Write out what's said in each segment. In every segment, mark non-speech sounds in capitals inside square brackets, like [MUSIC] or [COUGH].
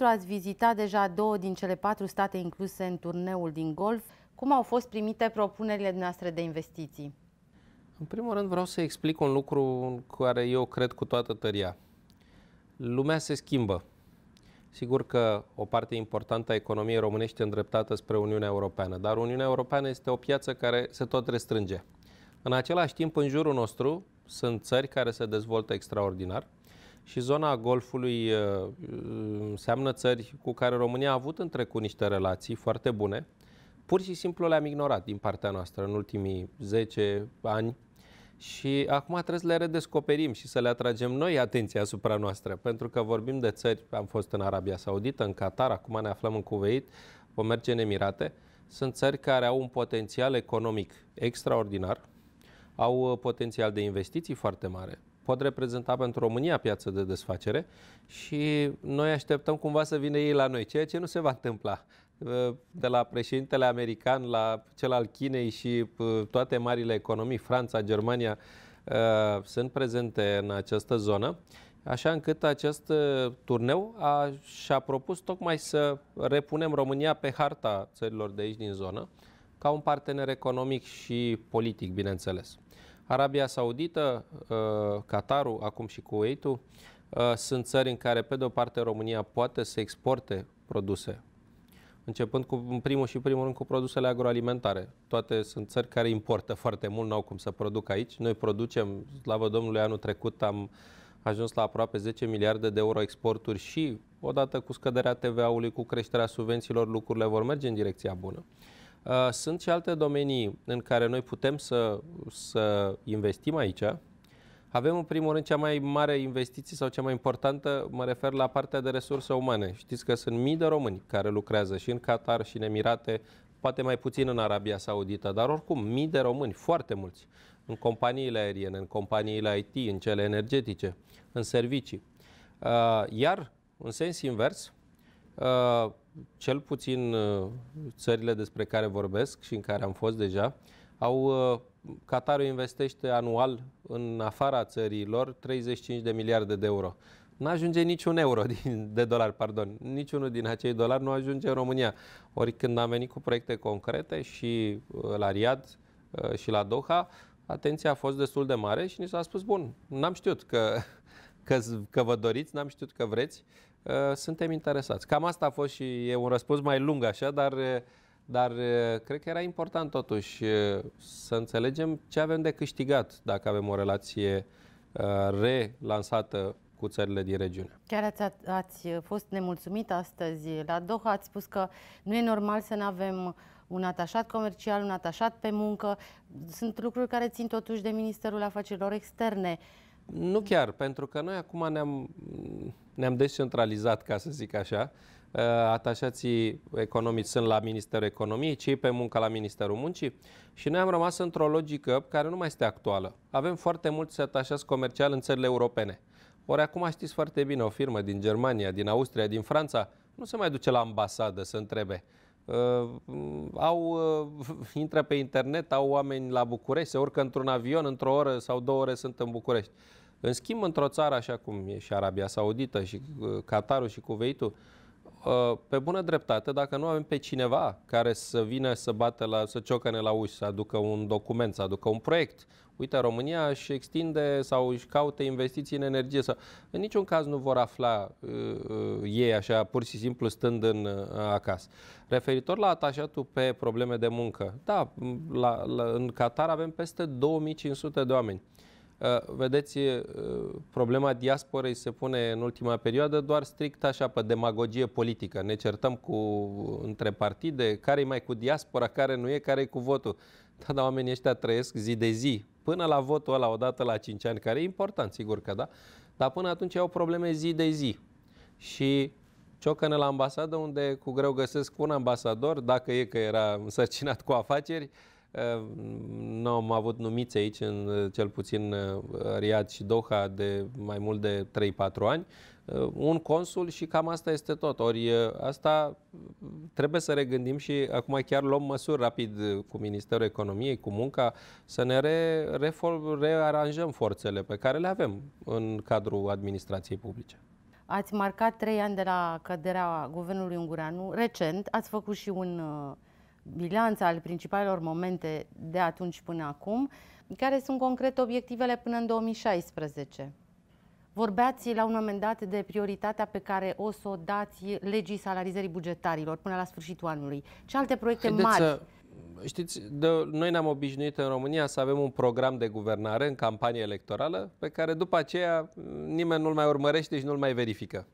ministru, ați vizitat deja două din cele patru state incluse în turneul din golf. Cum au fost primite propunerile noastre de investiții? În primul rând vreau să explic un lucru în care eu cred cu toată tăria. Lumea se schimbă. Sigur că o parte importantă a economiei românești îndreptată spre Uniunea Europeană, dar Uniunea Europeană este o piață care se tot restrânge. În același timp, în jurul nostru sunt țări care se dezvoltă extraordinar, și zona Golfului uh, uh, înseamnă țări cu care România a avut în trecut niște relații foarte bune. Pur și simplu le-am ignorat din partea noastră în ultimii 10 ani și acum trebuie să le redescoperim și să le atragem noi atenția asupra noastră, pentru că vorbim de țări, am fost în Arabia Saudită, în Qatar, acum ne aflăm în Kuwait, vom merge în Emirate, sunt țări care au un potențial economic extraordinar, au uh, potențial de investiții foarte mare, pot reprezenta pentru România piață de desfacere și noi așteptăm cumva să vină ei la noi, ceea ce nu se va întâmpla. Eh, de la președintele american la cel al Chinei și eh, toate marile economii, Franța, Germania, eh, sunt prezente în această zonă, așa încât acest turneu a, și-a propus tocmai să repunem România pe harta țărilor de aici din zonă, ca un partener economic și politic, bineînțeles. Arabia Saudită, uh, Qatarul, acum și Kuwaitul, uh, sunt țări în care, pe de o parte, România poate să exporte produse, începând cu, în primul și primul rând, cu produsele agroalimentare. Toate sunt țări care importă foarte mult, nu au cum să producă aici. Noi producem, slavă Domnului, anul trecut am ajuns la aproape 10 miliarde de euro exporturi și, odată cu scăderea TVA-ului, cu creșterea subvențiilor, lucrurile vor merge în direcția bună. Uh, sunt și alte domenii în care noi putem să, să investim aici. Avem, în primul rând, cea mai mare investiție sau cea mai importantă, mă refer la partea de resurse umane. Știți că sunt mii de români care lucrează și în Qatar, și în Emirate, poate mai puțin în Arabia Saudită, dar oricum mii de români, foarte mulți, în companiile aeriene, în companiile IT, în cele energetice, în servicii. Uh, iar, în sens invers, Uh, cel puțin uh, țările despre care vorbesc și în care am fost deja, au uh, Qatarul investește anual în afara țărilor 35 de miliarde de euro. Nu ajunge niciun euro [LAUGHS] din, de dolari, pardon. Niciunul din acei dolari nu ajunge în România. Ori când am venit cu proiecte concrete și la Riad și la Doha, atenția a fost destul de mare și ni s-a spus, bun, n-am știut că, [LAUGHS] că, că vă doriți, n-am știut că vreți. Uh, Eh, suntem interesați. Cam asta a fost și e un răspuns mai lung așa, dar, eh, dar eh, cred că era important totuși să înțelegem ce avem de câștigat dacă avem o relație relansată cu țările din regiune. Chiar ați, ați fost nemulțumit astăzi la Doha, ați spus că nu e normal să nu avem un atașat comercial, un atașat pe muncă. Sunt lucruri care țin totuși de Ministerul Afacerilor Externe. Uh, nu chiar, pentru că noi acum ne-am, ne-am descentralizat, ca să zic așa. Uh, atașații economici sunt la Ministerul Economiei, cei pe muncă la Ministerul Muncii și noi am rămas într-o logică care nu mai este actuală. Avem foarte mulți atașați comerciali în țările europene. Ori acum știți foarte bine, o firmă din Germania, din Austria, din Franța, nu se mai duce la ambasadă să întrebe Uh, au, uh, [LAUGHS] intră pe internet, au oameni la București, se urcă într-un avion, într-o oră sau două ore sunt în București. În schimb, într-o țară așa cum e și Arabia Saudită și uh, Qatarul și Cuveitul, uh, Uh, pe bună dreptate, dacă nu avem pe cineva care să vină să bată la, să ciocăne la uși, să aducă un document, să aducă un proiect, uite, România își extinde sau își caute investiții în energie. Sau... În niciun caz nu vor afla uh, uh, ei așa, pur și simplu stând în uh, acasă. Referitor la atașatul pe probleme de muncă, da, la, la, în Qatar avem peste 2500 de oameni. Uh, Vedeți, problema diasporei se pune în ultima perioadă doar strict așa pe demagogie politică. Ne certăm cu între partide, care e mai cu diaspora, care nu e, care e cu votul. Da, dar oamenii ăștia trăiesc zi de zi, până la votul ăla odată la 5 ani, care e important, sigur că da, dar până atunci au probleme zi de zi. Și ciocănă la ambasadă, unde cu greu găsesc un ambasador, dacă e că era însărcinat cu afaceri, uh, Ehm, nu am avut numiți aici, în cel puțin eh, Riad și Doha, de mai mult de 3-4 ani. Eh, un consul și cam asta este tot. Ori eh, asta trebuie să regândim și acum chiar luăm măsuri rapid cu Ministerul Economiei, cu munca, să ne re, -re rearanjăm forțele pe care le avem în cadrul administrației publice. Ați marcat trei ani de la căderea guvernului ungureanu. Recent ați făcut și un uh, bilanț al principalelor momente de atunci până acum, care sunt concret obiectivele până în 2016. Vorbeați la un moment dat de prioritatea pe care o să o dați legii salarizării bugetarilor până la sfârșitul anului. Ce alte proiecte Haideți mari? Să, știți, de, noi ne-am obișnuit în România să avem un program de guvernare în campanie electorală pe care după aceea mm, nimeni nu-l mai urmărește și nu-l mai verifică.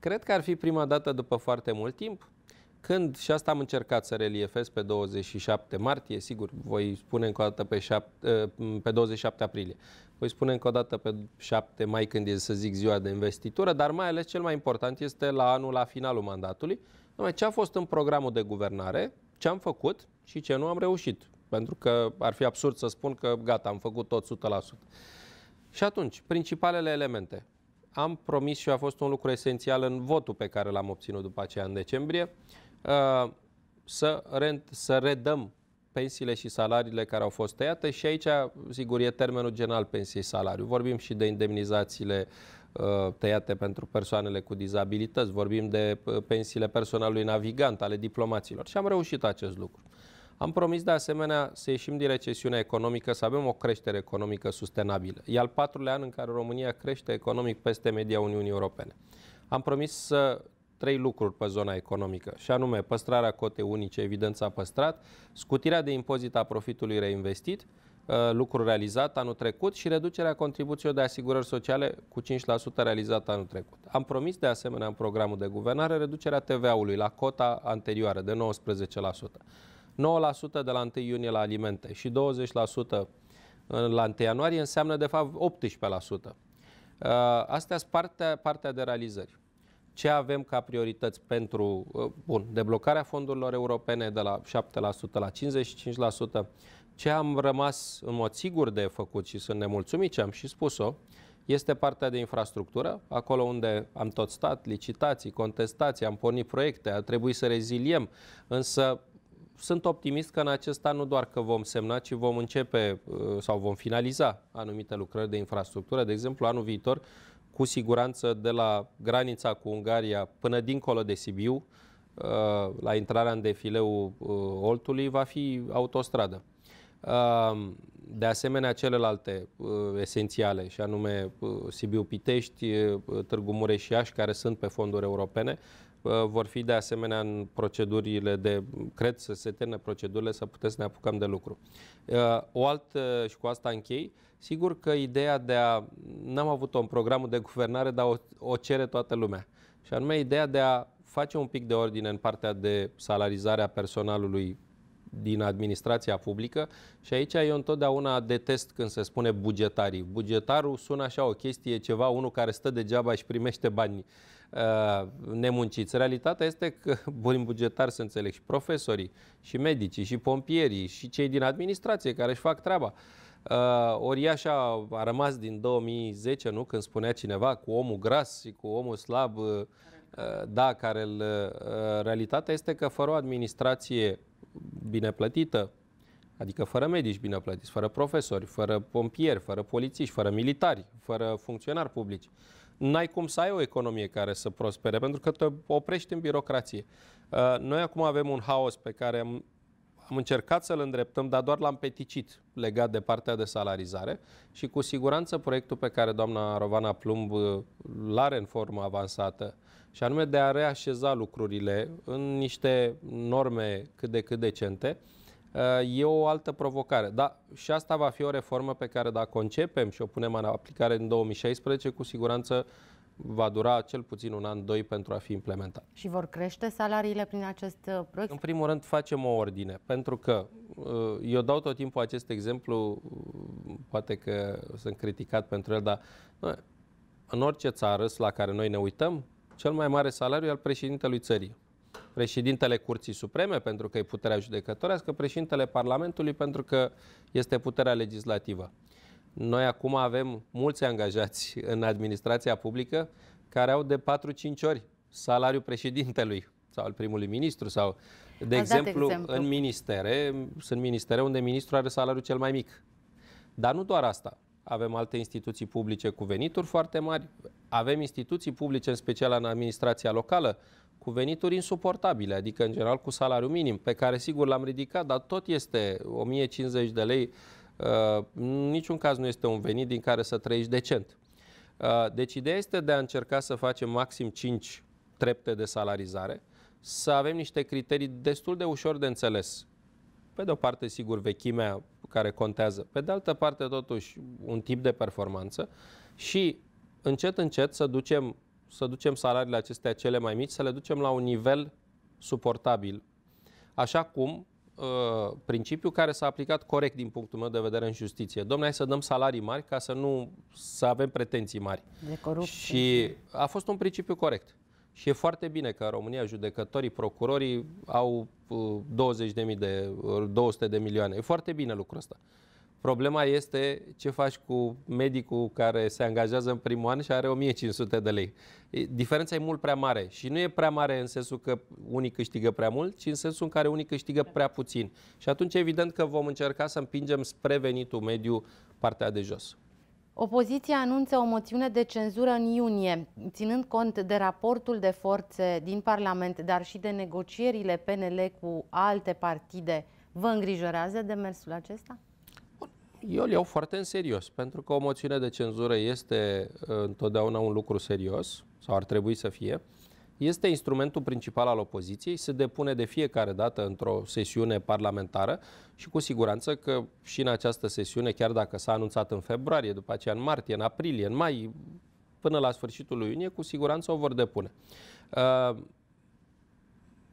Cred că ar fi prima dată după foarte mult timp când, și asta am încercat să reliefez pe 27 martie, sigur, voi spune încă o dată pe, 7, ă, pe 27 aprilie, voi spune încă o dată pe 7 mai când e, să zic, ziua de investitură, dar mai ales cel mai important este la anul, la finalul mandatului, numai ce a fost în programul de guvernare, ce am făcut și ce nu am reușit. Pentru că ar fi absurd să spun că gata, am făcut tot 100%. Și atunci, principalele elemente. Am promis și a fost un lucru esențial în votul pe care l-am obținut după aceea în decembrie. Uh, Uh, să, rent, să redăm pensiile și salariile care au fost tăiate și aici, sigur, e termenul general pensiei salariu. Vorbim și de indemnizațiile uh, tăiate pentru persoanele cu dizabilități, vorbim de uh, pensiile personalului navigant, ale diplomaților și am reușit acest lucru. Am promis de asemenea să ieșim din recesiunea economică, să avem o creștere economică sustenabilă. E al patrulea an în care România crește economic peste media Uniunii Europene. Am promis să trei lucruri pe zona economică, și anume păstrarea cotei unice, evident s-a păstrat, scutirea de impozit a profitului reinvestit, uh, lucru realizat anul trecut și reducerea contribuției de asigurări sociale cu 5% realizat anul trecut. Am promis de asemenea în programul de guvernare reducerea TVA-ului la cota anterioară de 19%. 9% de la 1 iunie la alimente și 20% la 1 uh, ianuarie înseamnă de fapt 18%. Uh, astea sunt partea, partea de realizări ce avem ca priorități pentru, uh, bun, deblocarea fondurilor europene de la 7% la 55%, ce am rămas în mod sigur de făcut și sunt nemulțumit ce am și spus-o, este partea de infrastructură, acolo unde am tot stat, licitații, contestații, am pornit proiecte, a trebuit să reziliem, însă sunt optimist că în acest an nu doar că vom semna, ci vom începe uh, sau vom finaliza anumite lucrări de infrastructură. De exemplu, anul viitor cu siguranță de la granița cu Ungaria până dincolo de Sibiu, uh, la intrarea în defileu uh, Oltului, va fi autostradă. De asemenea, celelalte uh, esențiale, și anume uh, Sibiu Pitești, uh, Târgu Mureș și Iași, care sunt pe fonduri europene, vor fi de asemenea în procedurile de, cred să se termine procedurile, să putem să ne apucăm de lucru. O altă, și cu asta închei, sigur că ideea de a, n-am avut-o în programul de guvernare, dar o, o cere toată lumea. Și anume ideea de a face un pic de ordine în partea de salarizare a personalului din administrația publică și aici eu întotdeauna detest când se spune bugetarii. Bugetarul sună așa o chestie, ceva, unul care stă degeaba și primește bani uh, nemunciți. Realitatea este că prin [LAUGHS] bugetar se înțeleg și profesorii, și medicii, și pompierii, și cei din administrație care își fac treaba. Uh, ori așa a rămas din 2010, nu? Când spunea cineva cu omul gras și cu omul slab, uh, da, care uh, realitatea este că fără o administrație bine plătită, adică fără medici bine plătiți, fără profesori, fără pompieri, fără polițiști, fără militari, fără funcționari publici, n-ai cum să ai o economie care să prospere, pentru că te oprești în birocrație. Uh, noi acum avem un haos pe care am încercat să-l îndreptăm, dar doar l-am peticit legat de partea de salarizare și cu siguranță proiectul pe care doamna Rovana Plumb uh, l-are în formă avansată și anume de a reașeza lucrurile în niște norme cât de cât decente, uh, e o altă provocare. Da, și asta va fi o reformă pe care dacă o începem și o punem în aplicare în 2016, cu siguranță va dura cel puțin un an, doi pentru a fi implementat. Și vor crește salariile prin acest uh, proiect? În primul rând facem o ordine, pentru că uh, eu dau tot timpul acest exemplu, uh, poate că sunt criticat pentru el, dar în orice țară la care noi ne uităm, cel mai mare salariu e al președintelui țării. Președintele Curții Supreme, pentru că e puterea judecătorească, președintele Parlamentului, pentru că este puterea legislativă. Noi acum avem mulți angajați în administrația publică care au de 4-5 ori salariul președintelui sau al primului ministru sau, de exemplu, exemplu, în ministere, sunt ministere unde ministrul are salariul cel mai mic. Dar nu doar asta. Avem alte instituții publice cu venituri foarte mari, avem instituții publice, în special în administrația locală, cu venituri insuportabile, adică în general cu salariu minim, pe care sigur l-am ridicat, dar tot este 1050 de lei Uh, în niciun caz nu este un venit din care să trăiești decent. Uh, deci ideea este de a încerca să facem maxim 5 trepte de salarizare, să avem niște criterii destul de ușor de înțeles. Pe de o parte, sigur, vechimea care contează, pe de altă parte, totuși, un tip de performanță și încet, încet să ducem, să ducem salariile acestea cele mai mici, să le ducem la un nivel suportabil, așa cum uh, principiu care s-a aplicat corect din punctul meu de vedere în justiție. Domnule, să dăm salarii mari ca să nu să avem pretenții mari. De corupție. Și a fost un principiu corect. Și e foarte bine că în România judecătorii, procurorii au uh, 20 de uh, 200 de milioane. E foarte bine lucrul ăsta. Problema este ce faci cu medicul care se angajează în primul an și are 1500 de lei. Diferența e mult prea mare și nu e prea mare în sensul că unii câștigă prea mult, ci în sensul în care unii câștigă prea puțin. Și atunci evident că vom încerca să împingem spre venitul mediu partea de jos. Opoziția anunță o moțiune de cenzură în iunie, ținând cont de raportul de forțe din Parlament, dar și de negocierile PNL cu alte partide. Vă îngrijorează demersul acesta? eu îl iau foarte în serios, pentru că o moțiune de cenzură este uh, întotdeauna un lucru serios, sau ar trebui să fie. Este instrumentul principal al opoziției, se depune de fiecare dată într-o sesiune parlamentară și cu siguranță că și în această sesiune, chiar dacă s-a anunțat în februarie, după aceea în martie, în aprilie, în mai, până la sfârșitul lui iunie, cu siguranță o vor depune. Uh,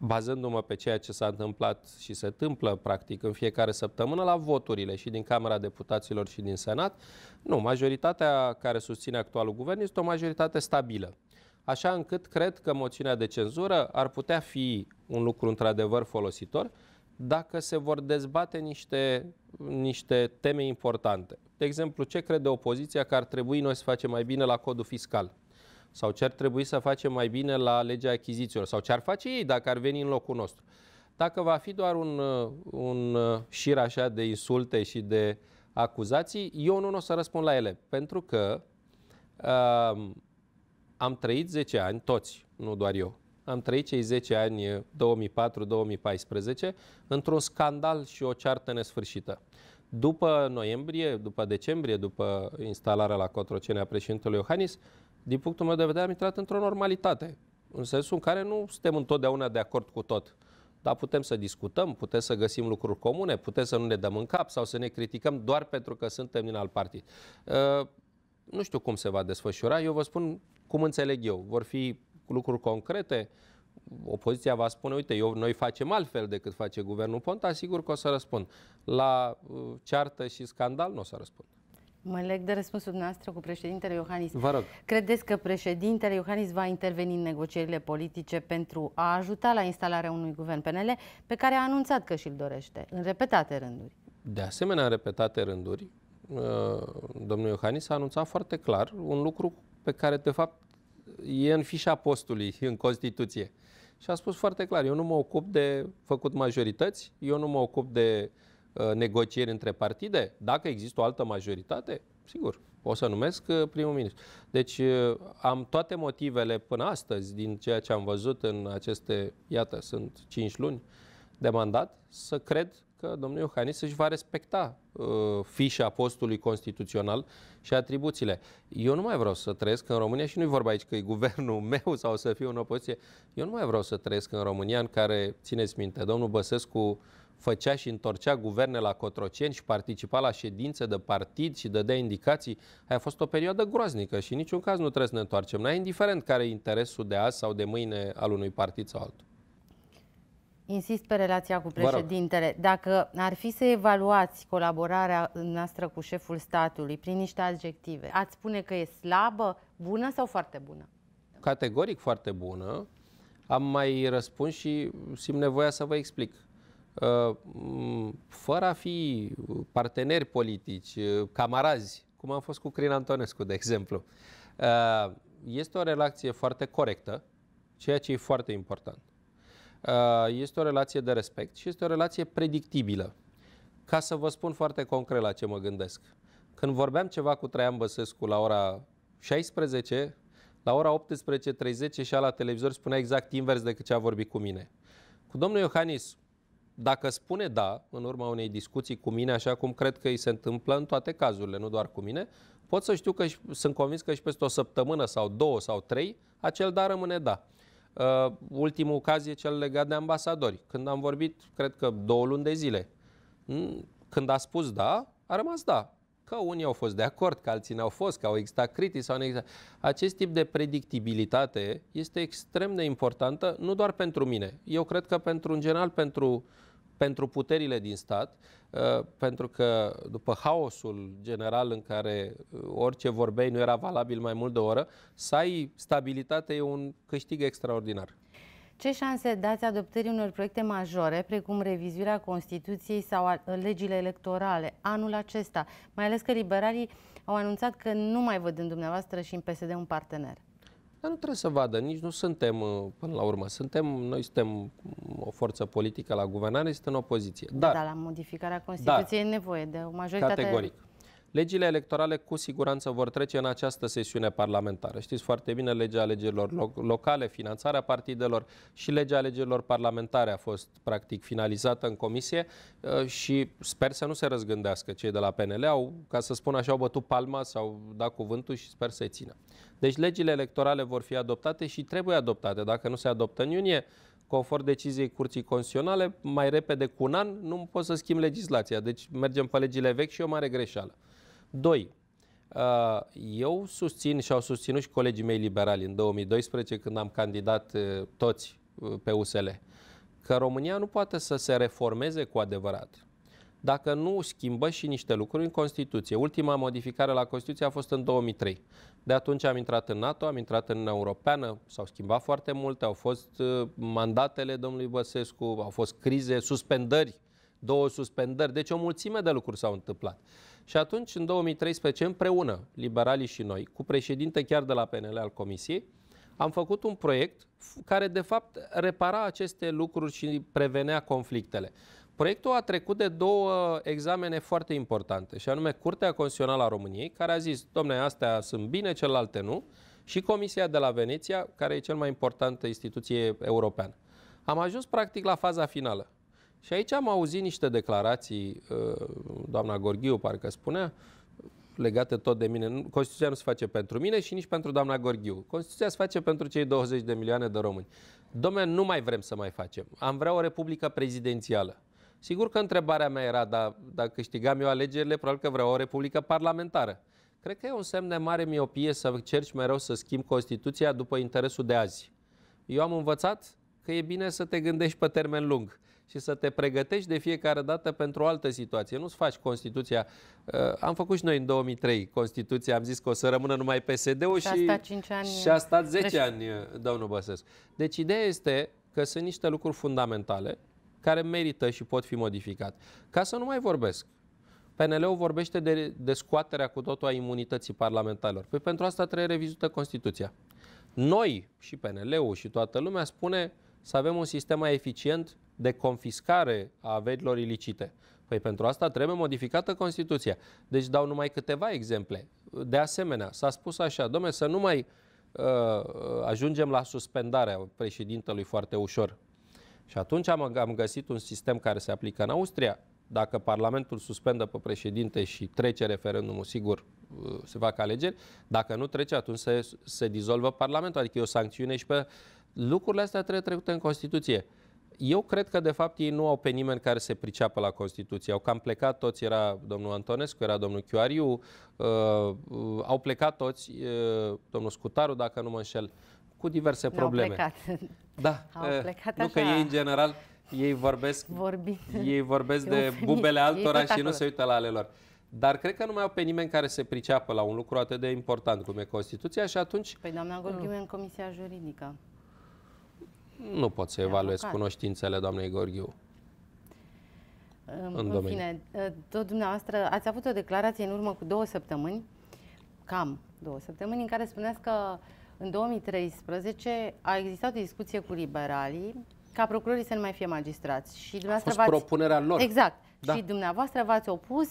bazându-mă pe ceea ce s-a întâmplat și se întâmplă practic în fiecare săptămână la voturile și din Camera Deputaților și din Senat, nu, majoritatea care susține actualul guvern este o majoritate stabilă. Așa încât cred că moțiunea de cenzură ar putea fi un lucru într-adevăr folositor dacă se vor dezbate niște, niște teme importante. De exemplu, ce crede opoziția că ar trebui noi să facem mai bine la codul fiscal? sau ce ar trebui să facem mai bine la legea achizițiilor sau ce ar face ei dacă ar veni în locul nostru. Dacă va fi doar un, uh, un uh, șir așa de insulte și de acuzații, eu nu o să răspund la ele, pentru că uh, am trăit 10 ani, toți, nu doar eu, am trăit cei 10 ani 2004-2014 uh, într-un scandal și o ceartă nesfârșită. După noiembrie, după decembrie, după instalarea la Cotrocene a președintelui Iohannis, din punctul meu de vedere, am intrat într-o normalitate. În sensul în care nu suntem întotdeauna de acord cu tot. Dar putem să discutăm, putem să găsim lucruri comune, putem să nu ne dăm în cap sau să ne criticăm doar pentru că suntem din alt partid. Uh, nu știu cum se va desfășura, eu vă spun cum înțeleg eu. Vor fi lucruri concrete, opoziția va spune, uite, eu, noi facem altfel decât face guvernul Ponta, sigur că o să răspund. La uh, ceartă și scandal nu o să răspund. Mă leg de răspunsul dumneavoastră cu președintele Iohannis. Vă rog. Credeți că președintele Iohannis va interveni în negocierile politice pentru a ajuta la instalarea unui guvern PNL pe care a anunțat că și-l dorește, în repetate rânduri? De asemenea, în repetate rânduri, uh, domnul Iohannis a anunțat foarte clar un lucru pe care, de fapt, e în fișa postului, în Constituție. Și a spus foarte clar, eu nu mă ocup de făcut majorități, eu nu mă ocup de uh, Uh, negocieri între partide, dacă există o altă majoritate, sigur, o să numesc uh, primul ministru. Deci uh, am toate motivele până astăzi, din ceea ce am văzut în aceste, iată, sunt 5 luni de mandat, să cred că domnul Iohannis își va respecta uh, fișa postului constituțional și atribuțiile. Eu nu mai vreau să trăiesc în România și nu-i vorba aici că e guvernul [LAUGHS] meu sau să fiu în opoziție. Eu nu mai vreau să trăiesc în România în care, țineți minte, domnul Băsescu făcea și întorcea guverne la Cotroceni și participa la ședințe de partid și dădea indicații. Aia a fost o perioadă groaznică și în niciun caz nu trebuie să ne întoarcem. N-ai indiferent care e interesul de azi sau de mâine al unui partid sau altul. Insist pe relația cu președintele. Dacă ar fi să evaluați colaborarea noastră cu șeful statului prin niște adjective, ați spune că e slabă, bună sau foarte bună? Categoric foarte bună. Am mai răspuns și simt nevoia să vă explic. Ă, fără a fi parteneri politici, ă, camarazi, cum am fost cu Crin Antonescu, de exemplu. Ă, este o relație foarte corectă, ceea ce e foarte important. Este o relație de respect și este o relație predictibilă. Ca să vă spun foarte concret la ce mă gândesc. Când vorbeam ceva cu Traian Băsescu la ora 16, la ora 18.30 și la televizor spunea exact invers decât ce a vorbit cu mine. Cu domnul Iohannis dacă spune da, în urma unei discuții cu mine, așa cum cred că îi se întâmplă în toate cazurile, nu doar cu mine, pot să știu că sunt convins că și peste o săptămână sau două sau trei, acel da rămâne da. Uh, ultimul caz e cel legat de ambasadori. Când am vorbit, cred că două luni de zile, mm, când a spus da, a rămas da. Că unii au fost de acord, că alții n-au fost, că au existat critici sau nu existat. Acest tip de predictibilitate este extrem de importantă, nu doar pentru mine. Eu cred că pentru, în general, pentru, pentru puterile din stat, uh, pentru că după haosul general în care uh, orice vorbei nu era valabil mai mult de o oră, să ai stabilitate e un câștig extraordinar. Ce șanse dați adoptării unor proiecte majore, precum revizuirea Constituției sau legile electorale anul acesta, mai ales că liberalii au anunțat că nu mai văd în dumneavoastră și în PSD un partener? Dar nu trebuie să vadă, nici nu suntem uh, până la urmă. Suntem, noi suntem o forță politică la guvernare, suntem în opoziție. Da, dar, da, dar la modificarea Constituției da, e nevoie de o majoritate... Categoric. Legile electorale cu siguranță vor trece în această sesiune parlamentară. Știți foarte bine, legea alegerilor locale, finanțarea partidelor și legea alegerilor parlamentare a fost practic finalizată în comisie uh, și sper să nu se răzgândească cei de la PNL. Au, ca să spun așa, au bătut palma, sau dat cuvântul și sper să-i țină. Deci legile electorale vor fi adoptate și trebuie adoptate. Dacă nu se adoptă în iunie, conform deciziei Curții Constituționale, mai repede cu un an nu pot să schimb legislația. Deci mergem pe legile vechi și e o mare greșeală. Doi, uh, eu susțin și au susținut și colegii mei liberali în 2012 când am candidat uh, toți uh, pe USL că România nu poate să se reformeze cu adevărat dacă nu schimbă și niște lucruri în Constituție. Ultima modificare la Constituție a fost în 2003. De atunci am intrat în NATO, am intrat în Uniunea Europeană, s-au schimbat foarte multe, au fost mandatele domnului Băsescu, au fost crize, suspendări două suspendări. Deci o mulțime de lucruri s-au întâmplat. Și atunci, în 2013, împreună, liberalii și noi, cu președinte chiar de la PNL al Comisiei, am făcut un proiect care, de fapt, repara aceste lucruri și prevenea conflictele. Proiectul a trecut de două examene foarte importante, și anume Curtea Constituțională a României, care a zis, domnule, astea sunt bine, celelalte nu, și Comisia de la Veneția, care e cel mai importantă instituție europeană. Am ajuns practic la faza finală. Și aici am auzit niște declarații, uh, doamna Gorghiu parcă spunea, legate tot de mine. Constituția nu se face pentru mine și nici pentru doamna Gorghiu. Constituția se face pentru cei 20 de milioane de români. Domnule, nu mai vrem să mai facem. Am vrea o republică prezidențială. Sigur că întrebarea mea era, dar dacă câștigam eu alegerile, probabil că vreau o republică parlamentară. Cred că e un semn de mare miopie să cerci mereu să schimbi Constituția după interesul de azi. Eu am învățat că e bine să te gândești pe termen lung și să te pregătești de fiecare dată pentru o altă situație. Nu-ți faci Constituția. Uh, am făcut și noi în 2003 Constituția, am zis că o să rămână numai PSD-ul și, și, a, stat ani, și a stat 10 deci... ani, uh, domnul Băsescu. Deci ideea este că sunt niște lucruri fundamentale care merită și pot fi modificate. Ca să nu mai vorbesc, PNL-ul vorbește de, de scoaterea cu totul a imunității parlamentarilor. Păi pentru asta trebuie revizuită Constituția. Noi și PNL-ul și toată lumea spune să avem un sistem mai eficient de confiscare a averilor ilicite. Păi pentru asta trebuie modificată Constituția. Deci dau numai câteva exemple. De asemenea, s-a spus așa, domne, să nu mai uh, ajungem la suspendarea președintelui foarte ușor. Și atunci am, am găsit un sistem care se aplică în Austria. Dacă Parlamentul suspendă pe președinte și trece referendumul, sigur uh, se fac alegeri. Dacă nu trece, atunci se, se dizolvă Parlamentul. Adică e o sancțiune și pe... Lucrurile astea trebuie trecute în Constituție. Uh, eu cred că, de fapt, ei nu au pe nimeni care se priceapă la Constituție. Au cam plecat toți, era domnul Antonescu, era domnul Chioariu, uh, au plecat toți, uh, domnul Scutaru, dacă nu mă înșel, cu diverse probleme. Au plecat. Da, [LAUGHS] au uh, plecat nu așa. că ei, în general, ei vorbesc, Vorbi. ei vorbesc [LAUGHS] de bubele altora și nu se uită la ale lor. Dar cred că nu mai au pe nimeni care se priceapă la un lucru atât de important cum e Constituția și atunci... Păi doamna Gorghiu uh, în Comisia Juridică. Nu pot să evaluez avocat. cunoștințele doamnei Gorghiu. În, în domeniu. fine, ă, tot dumneavoastră ați avut o declarație în urmă cu două săptămâni, cam două săptămâni, în care spuneați că în 2013 a existat o discuție cu liberalii ca procurorii să nu mai fie magistrați. Și dumneavoastră a fost propunerea lor. Exact. Da. Și dumneavoastră v-ați opus.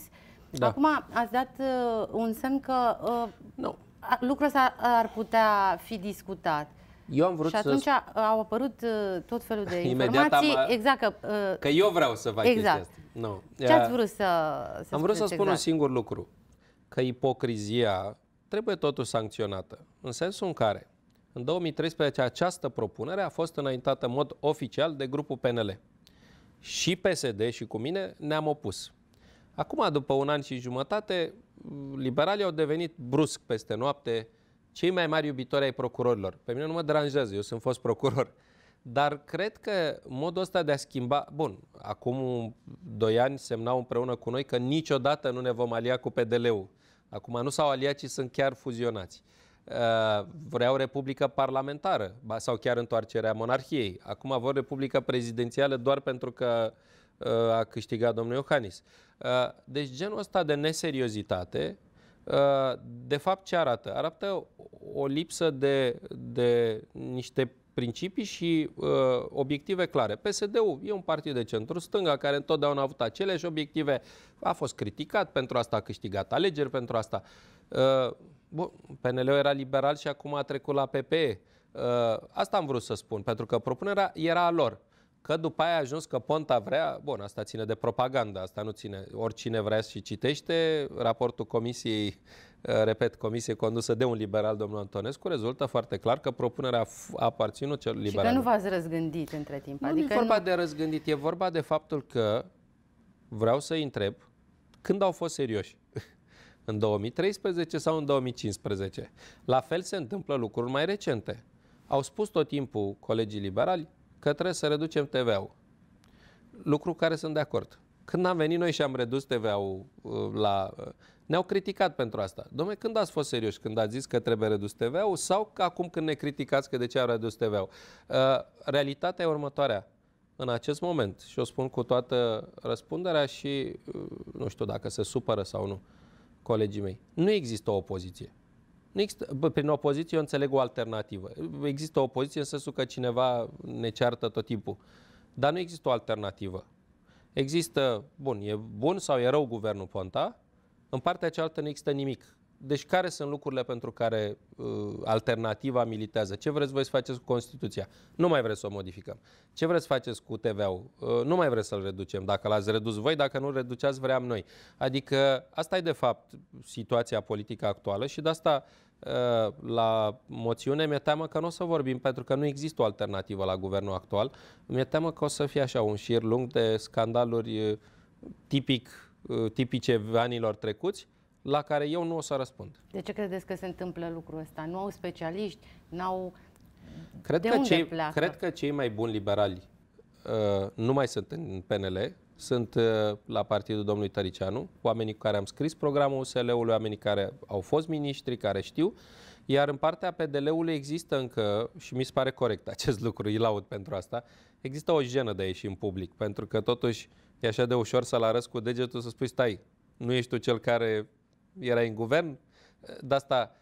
Da. Acum ați dat uh, un semn că uh, nu. lucrul ăsta ar putea fi discutat. Eu am vrut și atunci să... au apărut uh, tot felul de [LAUGHS] informații. Am... Uh, exact că, uh... că eu vreau să fac exact. chestia asta. No. Ce ați vrut să, să Am vrut să spun exact? un singur lucru. Că ipocrizia trebuie totuși sancționată. În sensul în care, în 2013, această propunere a fost înaintată în mod oficial de grupul PNL. Și PSD și cu mine ne-am opus. Acum, după un an și jumătate, liberalii au devenit brusc peste noapte uh, cei mai mari iubitori ai procurorilor. Pe mine nu mă deranjează, eu sunt fost procuror. Dar cred că modul ăsta de a schimba... Bun, acum doi ani semnau împreună cu noi că niciodată nu ne vom alia cu PDL-ul. Acum nu s-au aliat, ci sunt chiar fuzionați. Uh, vreau republică parlamentară sau chiar întoarcerea monarhiei. Acum vor republică prezidențială doar pentru că uh, a câștigat domnul Iohannis. Uh, deci genul ăsta de neseriozitate Uh, de fapt ce arată? Arată o lipsă de, de niște principii și uh, obiective clare. PSD-ul e un partid de centru-stânga care întotdeauna a avut aceleași obiective, a fost criticat, pentru asta a câștigat alegeri, pentru asta. Uh, bun, PNL-ul era liberal și acum a trecut la PPE. Uh, asta am vrut să spun, pentru că propunerea era a lor. Că după aia a ajuns că Ponta vrea, bun, asta ține de propaganda, asta nu ține, oricine vrea și citește, raportul comisiei, eh, repet, comisie condusă de un liberal, domnul Antonescu, rezultă foarte clar că propunerea a aparținut cel liberal. Și că nu v-ați răzgândit între timp. Nu, adică nu e vorba nu... de răzgândit, e vorba de faptul că vreau să-i întreb când au fost serioși [LAUGHS] în 2013 sau în 2015. La fel se întâmplă lucruri mai recente. Au spus tot timpul colegii liberali, că trebuie să reducem TVA-ul. Lucru care sunt de acord. Când am venit noi și am redus TVA-ul uh, la... Uh, ne-au criticat pentru asta. Dom'le, când ați fost serioși? Când ați zis că trebuie redus TVA-ul sau că acum când ne criticați că de ce au redus TVA-ul? Uh, realitatea e următoarea. În acest moment, și o spun cu toată răspunderea și nu știu dacă se supără sau nu colegii mei, nu există o opoziție. Nu există, prin opoziție eu înțeleg o alternativă. Există o opoziție în sensul că cineva ne ceartă tot timpul. Dar nu există o alternativă. Există, bun, e bun sau e rău guvernul Ponta, în partea cealaltă nu există nimic. Deci care sunt lucrurile pentru care uh, alternativa militează? Ce vreți voi să faceți cu Constituția? Nu mai vreți să o modificăm. Ce vreți să faceți cu TVA-ul? Uh, nu mai vreți să-l reducem. Dacă l-ați redus voi, dacă nu reduceați, vream noi. Adică asta e de fapt situația politică actuală și de asta uh, la moțiune, mi-e teamă că nu o să vorbim, pentru că nu există o alternativă la guvernul actual. Mi-e teamă că o să fie așa un șir lung de scandaluri uh, tipic, uh, tipice anilor trecuți, la care eu nu o să răspund. De ce credeți că se întâmplă lucrul ăsta? Nu au specialiști? N-au... Cred, de că unde cei, pleacă? cred că cei mai buni liberali uh, nu mai sunt în PNL, sunt uh, la partidul domnului Tăricianu, oamenii cu care am scris programul USL-ului, oamenii care au fost miniștri, care știu, iar în partea PDL-ului există încă, și mi se pare corect acest [LAUGHS] lucru, îi laud pentru asta, există o jenă de a ieși în public, pentru că totuși e așa de ușor să-l arăți cu degetul să spui stai, nu ești tu cel care erai în guvern. De asta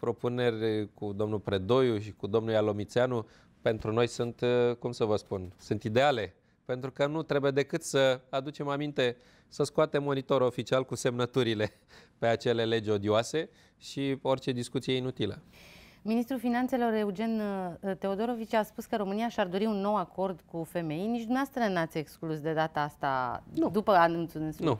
propuneri cu domnul Predoiu și cu domnul Ialomițeanu pentru noi sunt, uh, cum să vă spun, sunt ideale. Pentru că nu trebuie decât să aducem aminte, să scoatem monitorul oficial cu semnăturile [LAUGHS] pe acele legi odioase și orice discuție inutilă. Ministrul Finanțelor Eugen uh, Teodorovici a spus că România și-ar dori un nou acord cu femei. Nici dumneavoastră n-ați exclus de data asta nu. după anunțul însuși. Nu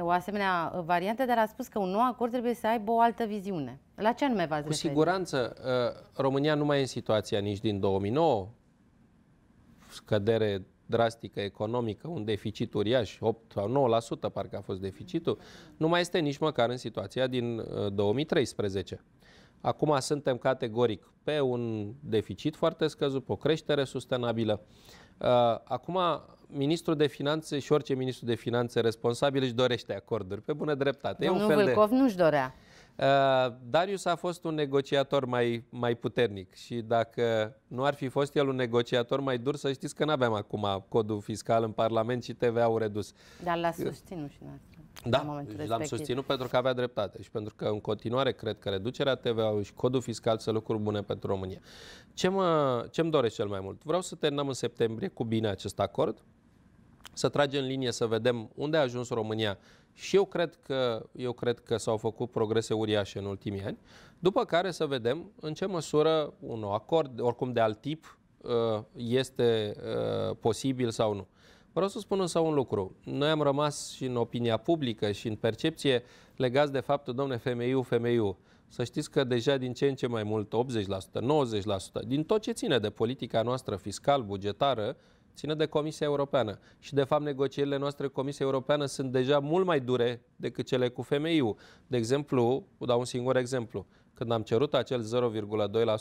o asemenea uh, variantă, dar a spus că un nou acord trebuie să aibă o altă viziune. La ce anume v-ați Cu referit? siguranță, uh, România nu mai e în situația nici din 2009, scădere drastică economică, un deficit uriaș, 8 sau 9% parcă a fost deficitul, nu mai este nici măcar în situația din 2013. Uh, acum suntem categoric pe un deficit foarte scăzut, pe o creștere sustenabilă. Acum ministrul de finanțe și orice ministru de finanțe responsabil își dorește acorduri, pe bună dreptate. Domnul e un fel Vâlcov de... nu-și dorea. Uh, Darius a fost un negociator mai, mai puternic și dacă nu ar fi fost el un negociator mai dur, să știți că nu aveam acum codul fiscal în Parlament și TVA-ul redus. Dar l-a susținut și noastră. Da, l-am susținut pentru că avea dreptate și pentru că în continuare cred că reducerea TVA-ului și codul fiscal sunt lucruri bune pentru România. Ce mă, ce-mi doresc cel mai mult? Vreau să terminăm în septembrie cu bine acest acord, să tragem linie, să vedem unde a ajuns România. Și eu cred că, eu cred că s-au făcut progrese uriașe în ultimii ani, după care să vedem în ce măsură un nou acord, oricum de alt tip, uh, este uh, posibil sau nu. Vreau să spun însă un lucru. Noi am rămas și în opinia publică și în percepție legați de faptul, domne, femeiu, femeiu. Să știți că deja din ce în ce mai mult, 80%, 90%, din tot ce ține de politica noastră fiscal, bugetară, ține de Comisia Europeană. Și, de fapt, negocierile noastre cu Comisia Europeană sunt deja mult mai dure decât cele cu FMI-ul. De exemplu, dau un singur exemplu. Când am cerut acel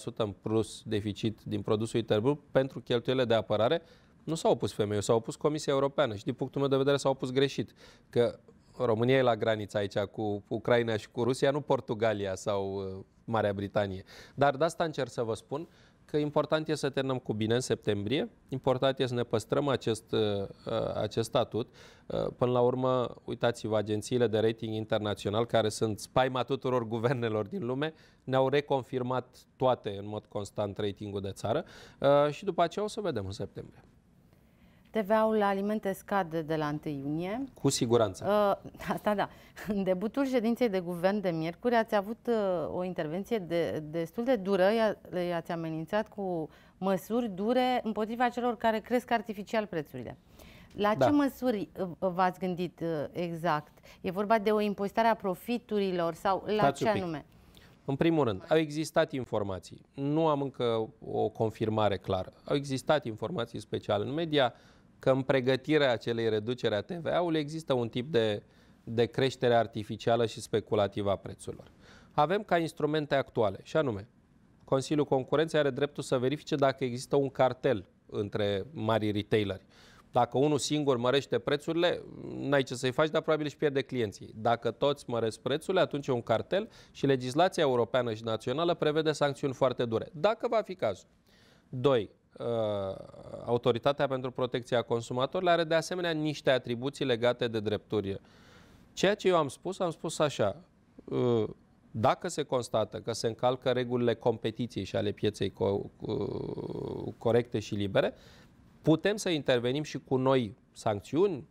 0,2% în plus deficit din produsul intern pentru cheltuielile de apărare, nu s au opus femeiul, s au opus Comisia Europeană și din punctul meu de vedere s au opus greșit. Că România e la granița aici cu Ucraina și cu Rusia, nu Portugalia sau uh, Marea Britanie. Dar de asta încerc să vă spun, că important e să terminăm cu bine în septembrie, important e să ne păstrăm acest, uh, uh, acest statut. Uh, până la urmă, uitați-vă, agențiile de rating internațional, care sunt spaima tuturor guvernelor din lume, ne-au reconfirmat toate în mod constant ratingul de țară și după aceea o să vedem în septembrie. TVA-ul la alimente scade de la 1 iunie. Cu siguranță. Uh, [LAUGHS] asta da. În debutul ședinței de guvern de miercuri ați avut uh, o intervenție de, destul de dură, i-ați amenințat cu măsuri dure împotriva celor care cresc artificial prețurile. La da. ce măsuri uh, v-ați gândit uh, exact? E vorba de o impozitare a profiturilor sau la Stați ce anume? În primul rând, au existat informații. Nu am încă o confirmare clară. Au existat informații speciale în media că în pregătirea acelei reduceri a TVA-ului există un tip de, de creștere artificială și speculativă a prețurilor. Avem ca instrumente actuale, și anume, Consiliul Concurenței are dreptul să verifice dacă există un cartel între mari retaileri. Dacă unul singur mărește prețurile, n-ai ce să-i faci, dar probabil își pierde clienții. Dacă toți măresc prețurile, atunci e un cartel și legislația europeană și națională prevede sancțiuni foarte dure. Dacă va fi cazul. 2. Uh, autoritatea pentru Protecția Consumatorilor are de asemenea niște atribuții legate de drepturi. Ceea ce eu am spus, am spus așa, uh, dacă se constată că se încalcă regulile competiției și ale pieței co- corecte și libere, putem să intervenim și cu noi sancțiuni,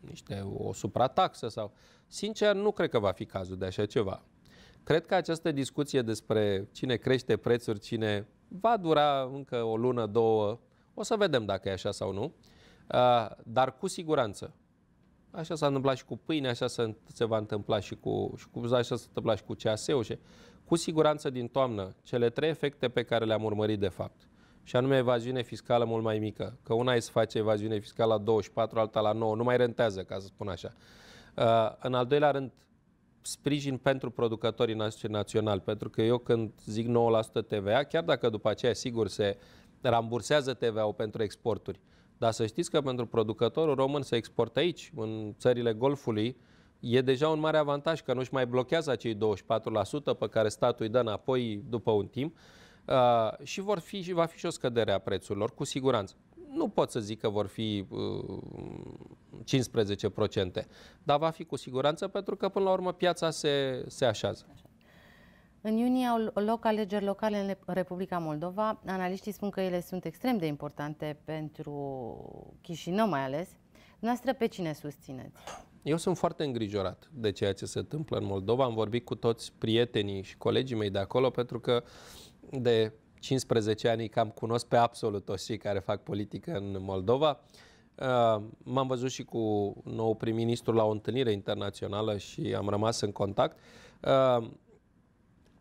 niște o suprataxă sau... Sincer, nu cred că va fi cazul de așa ceva. Cred că această discuție despre cine crește prețuri, cine Va dura încă o lună, două, o să vedem dacă e așa sau nu, ah, dar cu siguranță. Așa s-a întâmplat și cu pâine, așa se, se va întâmpla și cu, și cu așa se întâmpla și cu CAS-ul. Și, cu siguranță din toamnă, cele trei efecte pe care le-am urmărit de fapt, și anume evaziune fiscală mult mai mică, că una e să face evaziune fiscală la 24, alta la 9, nu mai rentează, ca să spun așa. Ah, în al doilea rând, sprijin pentru producătorii noștri naționali, pentru că eu când zic 9% TVA, chiar dacă după aceea, sigur, se rambursează TVA-ul pentru exporturi, dar să știți că pentru producătorul român să exportă aici, în țările Golfului, e deja un mare avantaj că nu-și mai blochează acei 24% pe care statul îi dă înapoi după un timp uh, și, vor fi, și va fi și o scădere a prețurilor, cu siguranță nu pot să zic că vor fi uh, 15%, dar va fi cu siguranță pentru că până la urmă piața se, se așează. În iunie au loc alegeri locale în Republica Moldova. Analiștii spun că ele sunt extrem de importante pentru Chișinău mai ales. Noastră pe cine susțineți? Eu sunt foarte îngrijorat de ceea ce se întâmplă în Moldova. Am vorbit cu toți prietenii și colegii mei de acolo pentru că de 15 ani cam cunosc pe absolut toți cei care fac politică în Moldova. Uh, m-am văzut și cu nou prim-ministru la o întâlnire internațională și am rămas în contact. Uh,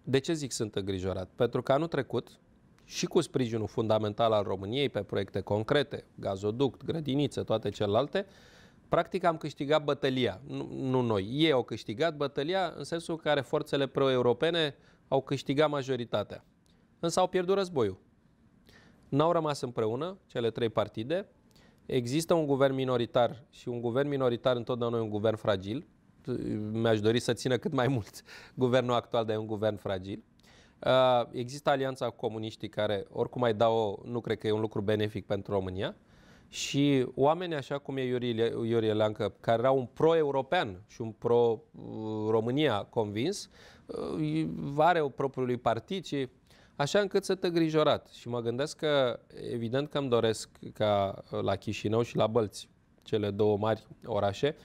de ce zic sunt îngrijorat? Pentru că anul trecut, și cu sprijinul fundamental al României pe proiecte concrete, gazoduct, grădiniță, toate celelalte, practic am câștigat bătălia. Nu, nu noi, ei au câștigat bătălia în sensul în care forțele pro-europene au câștigat majoritatea însă au pierdut războiul. N-au rămas împreună cele trei partide. Există un guvern minoritar și un guvern minoritar întotdeauna e un guvern fragil. Mi-aș dori să țină cât mai mult [LAUGHS] guvernul actual, dar e un guvern fragil. Uh, există alianța cu comuniștii care, oricum ai dau, o nu cred că e un lucru benefic pentru România. Și oameni așa cum e Iurie, Leancă, care era un pro-european și un pro-România uh, convins, uh, are o propriului partid și așa încât să te grijorat. Și mă gândesc că, evident că îmi doresc ca uh, la Chișinău și la Bălți, cele două mari orașe,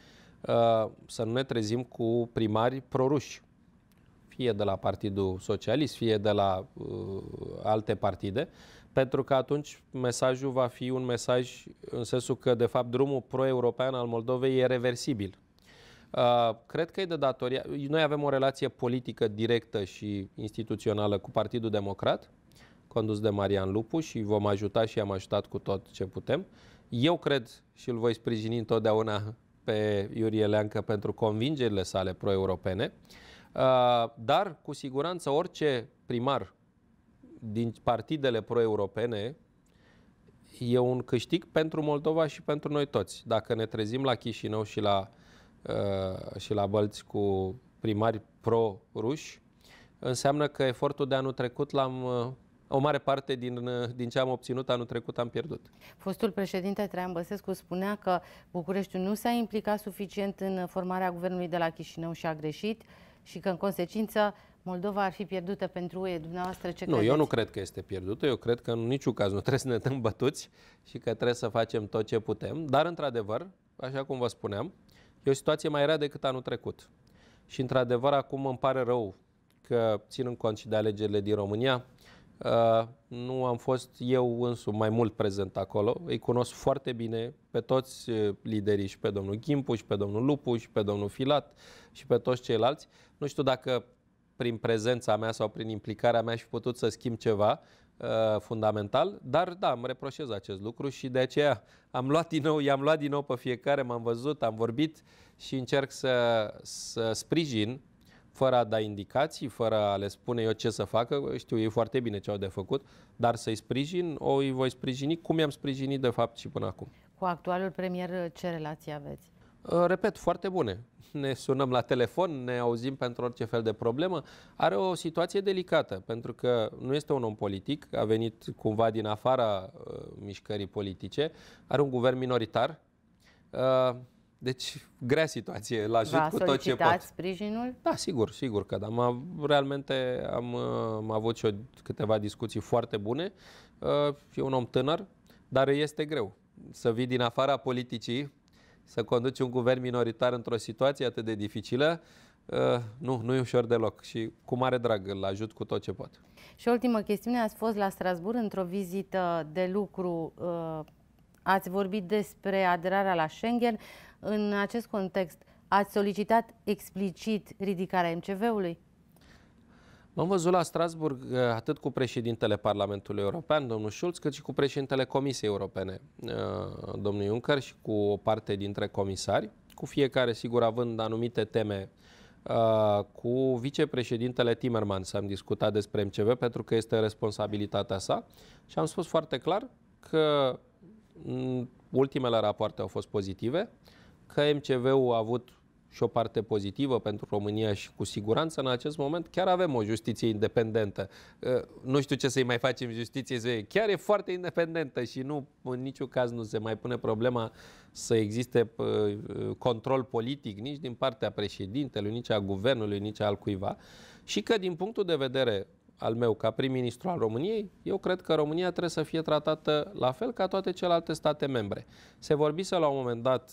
uh, să nu ne trezim cu primari proruși, fie de la Partidul Socialist, fie de la uh, alte partide, pentru că atunci mesajul va fi un mesaj în sensul că, de fapt, drumul pro-european al Moldovei e reversibil. Uh, cred că e de datoria. Noi avem o relație politică directă și instituțională cu Partidul Democrat, condus de Marian Lupu și vom ajuta și am ajutat cu tot ce putem. Eu cred și îl voi sprijini întotdeauna pe Iurie Leancă pentru convingerile sale pro-europene, uh, dar cu siguranță orice primar din partidele pro-europene e un câștig pentru Moldova și pentru noi toți. Dacă ne trezim la Chișinău și la Uh, și la Bălți cu primari pro-ruși, înseamnă că efortul de anul trecut l-am uh, o mare parte din, uh, din ce am obținut anul trecut am pierdut. Fostul președinte Traian Băsescu spunea că Bucureștiul nu s-a implicat suficient în formarea guvernului de la Chișinău și a greșit și că, în consecință, Moldova ar fi pierdută pentru UE. Dumneavoastră, ce Nu, credeți? eu nu cred că este pierdută. Eu cred că în niciun caz nu [LAUGHS] trebuie să ne dăm bătuți și că trebuie să facem tot ce putem. Dar, într-adevăr, așa cum vă spuneam, E o situație mai rea decât anul trecut. Și, într-adevăr, acum îmi pare rău că, ținând cont și de alegerile din România, uh, nu am fost eu însumi mai mult prezent acolo. Îi cunosc foarte bine pe toți uh, liderii și pe domnul Gimpu și pe domnul Lupu și pe domnul Filat și pe toți ceilalți. Nu știu dacă prin prezența mea sau prin implicarea mea și putut să schimb ceva, Uh, fundamental, dar da, îmi reproșez acest lucru și de aceea am luat din nou, i-am luat din nou pe fiecare, m-am văzut, am vorbit și încerc să, să sprijin fără a da indicații, fără a le spune eu ce să facă, știu ei foarte bine ce au de făcut, dar să-i sprijin, o îi voi sprijini cum i-am sprijinit de fapt și până acum. Cu actualul premier ce relație aveți? Ă, repet, foarte bune. [LAUGHS] Ne sunăm la telefon, ne auzim pentru orice fel de problemă. Are o situație delicată, pentru că nu este un om politic, a venit cumva din afara uh, mișcării politice, are un guvern minoritar. Uh, deci, grea situație, la ajut cu tot ce pot. sprijinul? Da, sigur, sigur că da. Am, realmente am, am avut și eu câteva discuții foarte bune. Uh, e un om tânăr, dar este greu să vii din afara politicii să conduci un guvern minoritar într-o situație atât de dificilă, Uh, nu, nu e ușor deloc și cu mare drag îl ajut cu tot ce pot. Și ultima chestiune, ați fost la Strasbourg într-o vizită de lucru, uh, ați vorbit despre aderarea la Schengen. În acest context, ați solicitat explicit ridicarea MCV-ului? M-am văzut la Strasburg uh, atât cu președintele Parlamentului European, domnul Schulz, cât și cu președintele Comisiei Europene, uh, domnul Juncker, și cu o parte dintre comisari, cu fiecare, sigur, având anumite teme uh, cu vicepreședintele Timmermans am discutat despre MCV pentru că este responsabilitatea sa și am spus foarte clar că mm, ultimele rapoarte au fost pozitive, că MCV-ul a avut și o parte pozitivă pentru România și cu siguranță în acest moment chiar avem o justiție independentă. Nu știu ce să-i mai facem justiției, chiar e foarte independentă și nu, în niciun caz nu se mai pune problema să existe control politic nici din partea președintelui, nici a guvernului, nici al cuiva. Și că din punctul de vedere al meu ca prim-ministru al României, eu cred că România trebuie să fie tratată la fel ca toate celelalte state membre. Se vorbise la un moment dat,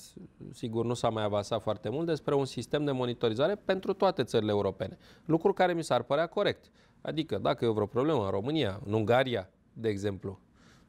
sigur nu s-a mai avansat foarte mult, despre un sistem de monitorizare pentru toate țările europene. Lucru care mi s-ar părea corect. Adică dacă e vreo problemă în România, în Ungaria, de exemplu,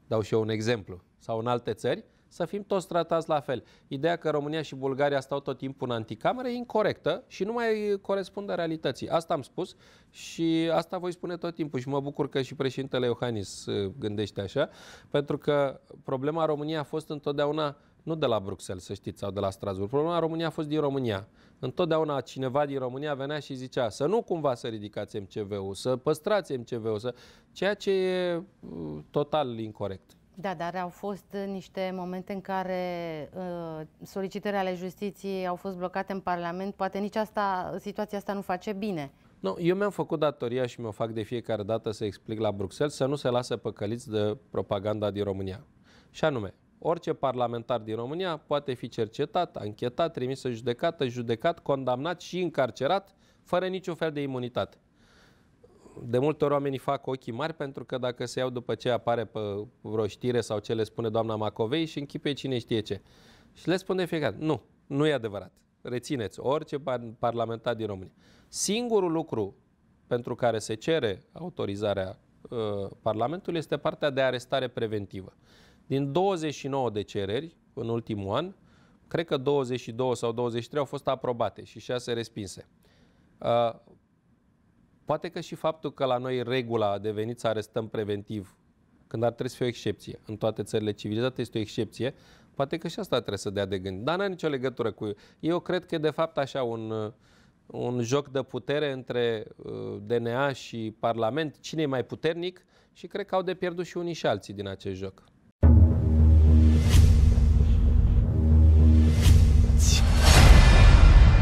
dau și eu un exemplu, sau în alte țări, să fim toți tratați la fel. Ideea că România și Bulgaria stau tot timpul în anticameră e incorrectă și nu mai corespunde realității. Asta am spus și asta voi spune tot timpul și mă bucur că și președintele Iohannis uh, gândește așa, pentru că problema României a fost întotdeauna nu de la Bruxelles, să știți, sau de la Strasburg. Problema România a fost din România. Întotdeauna cineva din România venea și zicea să nu cumva să ridicați MCV-ul, să păstrați MCV-ul, să... ceea ce e uh, total incorrect. Da, dar au fost uh, niște momente în care uh, solicitările ale justiției au fost blocate în Parlament. Poate nici asta, situația asta nu face bine. Nu, eu mi-am făcut datoria și mi-o fac de fiecare dată să explic la Bruxelles să nu se lasă păcăliți de propaganda din România. Și anume, orice parlamentar din România poate fi cercetat, anchetat, trimis în judecată, judecat, condamnat și încarcerat fără niciun fel de imunitate de multe ori oamenii fac ochii mari pentru că dacă se iau după ce apare pe vreo știre sau ce le spune doamna Macovei și închipe cine știe ce. Și le spun de fiecare, nu, nu e adevărat. Rețineți, orice parlamentar din România. Singurul lucru pentru care se cere autorizarea uh, Parlamentului este partea de arestare preventivă. Din 29 de cereri în ultimul an, cred că 22 sau 23 au fost aprobate și 6 respinse. Uh, Poate că și faptul că la noi regula a devenit să arestăm preventiv, când ar trebui să fie o excepție, în toate țările civilizate este o excepție, poate că și asta trebuie să dea de gând. Dar n-are nicio legătură cu... Eu cred că e de fapt așa un, un joc de putere între uh, DNA și Parlament, cine e mai puternic și cred că au de pierdut și unii și alții din acest joc.